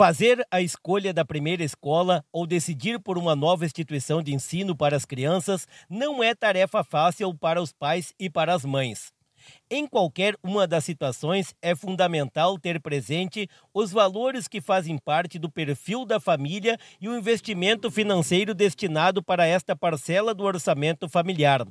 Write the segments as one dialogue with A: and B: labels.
A: Fazer a escolha da primeira escola ou decidir por uma nova instituição de ensino para as crianças não é tarefa fácil para os pais e para as mães. Em qualquer uma das situações, é fundamental ter presente os valores que fazem parte do perfil da família e o investimento financeiro destinado para esta parcela do orçamento familiar.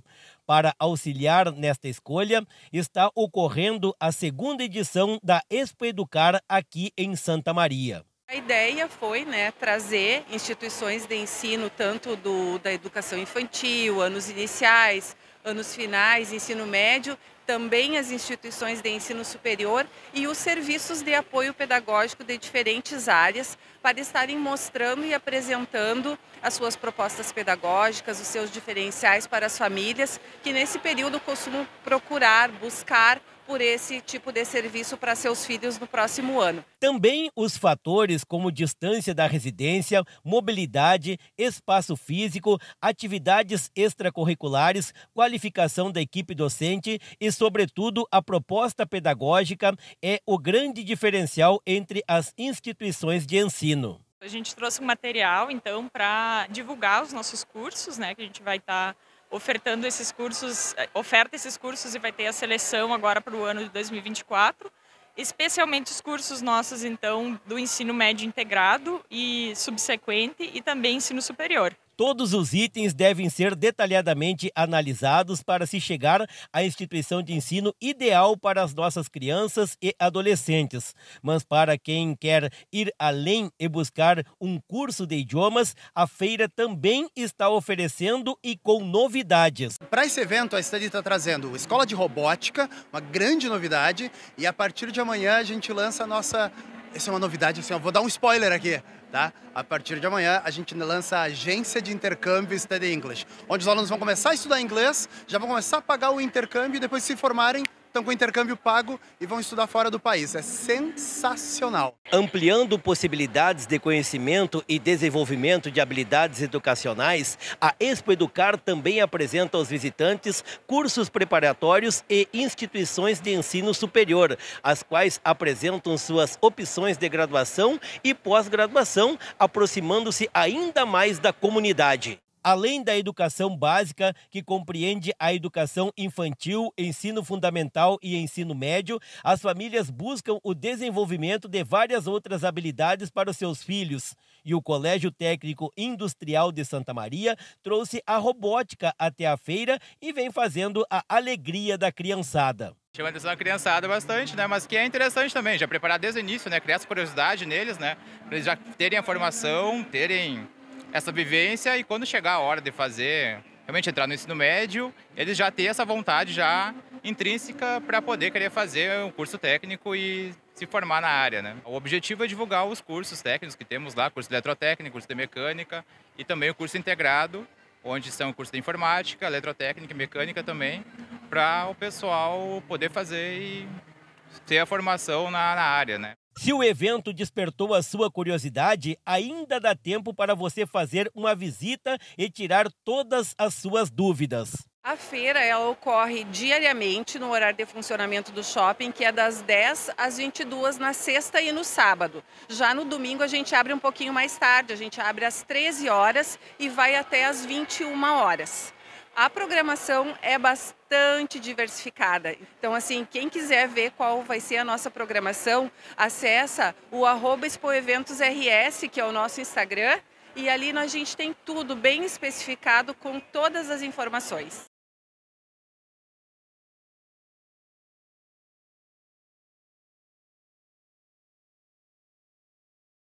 A: Para auxiliar nesta escolha, está ocorrendo a segunda edição da Expo Educar aqui em Santa Maria.
B: A ideia foi né, trazer instituições de ensino, tanto do, da educação infantil, anos iniciais, anos finais, ensino médio, também as instituições de ensino superior e os serviços de apoio pedagógico de diferentes áreas para estarem mostrando e apresentando as suas propostas pedagógicas, os seus diferenciais para as famílias que nesse período costumam procurar, buscar
A: por esse tipo de serviço para seus filhos no próximo ano. Também os fatores como distância da residência, mobilidade, espaço físico, atividades extracurriculares, qualificação da equipe docente e, sobretudo, a proposta pedagógica é o grande diferencial entre as instituições de ensino.
B: A gente trouxe um material, então, para divulgar os nossos cursos, né, que a gente vai estar. Tá ofertando esses cursos, eh, oferta esses cursos e vai ter a seleção agora para o ano de 2024, especialmente os cursos nossos então do ensino médio integrado e subsequente e também ensino superior.
A: Todos os itens devem ser detalhadamente analisados para se chegar à instituição de ensino ideal para as nossas crianças e adolescentes. Mas para quem quer ir além e buscar um curso de idiomas, a feira também está oferecendo
C: e com novidades. Para esse evento, a Estadia está trazendo escola de robótica, uma grande novidade, e a partir de amanhã a gente lança a nossa essa é uma novidade, assim, eu vou dar um spoiler aqui, tá? A partir de amanhã, a gente lança a Agência de Intercâmbio Study English, onde os alunos vão começar a estudar inglês, já vão começar a pagar o intercâmbio e depois se formarem estão com intercâmbio pago e vão estudar fora do país. É sensacional.
A: Ampliando possibilidades de conhecimento e desenvolvimento de habilidades educacionais, a Expo Educar também apresenta aos visitantes cursos preparatórios e instituições de ensino superior, as quais apresentam suas opções de graduação e pós-graduação, aproximando-se ainda mais da comunidade. Além da educação básica, que compreende a educação infantil, ensino fundamental e ensino médio, as famílias buscam o desenvolvimento de várias outras habilidades para os seus filhos. E o Colégio Técnico Industrial de Santa Maria trouxe a robótica até a feira e vem fazendo a alegria da criançada.
C: Chama a atenção da criançada bastante, né? Mas que é interessante também, já preparar desde o início, né? Criar essa curiosidade neles, né? Para eles já terem a formação, terem essa vivência e quando chegar a hora de fazer, realmente entrar no ensino médio, eles já têm essa vontade já intrínseca para poder querer fazer um curso técnico e se formar na área, né? O objetivo é divulgar os cursos técnicos que temos lá, curso de eletrotécnica, curso de mecânica e também o curso integrado, onde são o curso de informática, eletrotécnica e mecânica também, para o pessoal poder fazer e ter a formação na, na área, né?
A: Se o evento despertou a sua curiosidade, ainda dá tempo para você fazer uma visita e tirar todas as suas dúvidas.
B: A feira ela ocorre diariamente no horário de funcionamento do shopping, que é das 10 às 22 na sexta e no sábado. Já no domingo a gente abre um pouquinho mais tarde, a gente abre às 13 horas e vai até às 21 horas. A programação é bastante diversificada. Então, assim, quem quiser ver qual vai ser a nossa programação, acessa o arroba expoeventosrs, que é o nosso Instagram, e ali a gente tem tudo bem especificado com
A: todas as informações.